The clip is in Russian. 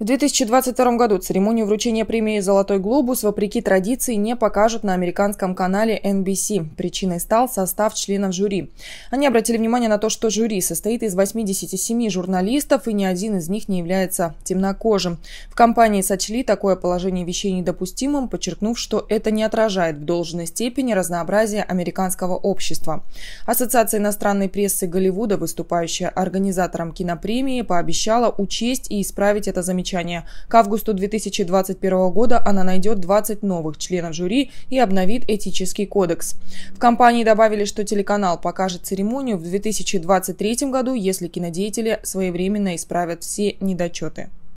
В 2022 году церемонию вручения премии «Золотой глобус» вопреки традиции не покажут на американском канале NBC. Причиной стал состав членов жюри. Они обратили внимание на то, что жюри состоит из 87 журналистов, и ни один из них не является темнокожим. В компании сочли такое положение вещей недопустимым, подчеркнув, что это не отражает в должной степени разнообразие американского общества. Ассоциация иностранной прессы Голливуда, выступающая организатором кинопремии, пообещала учесть и исправить это замечание Примечание. К августу 2021 года она найдет 20 новых членов жюри и обновит этический кодекс. В компании добавили, что телеканал покажет церемонию в 2023 году, если кинодеятели своевременно исправят все недочеты.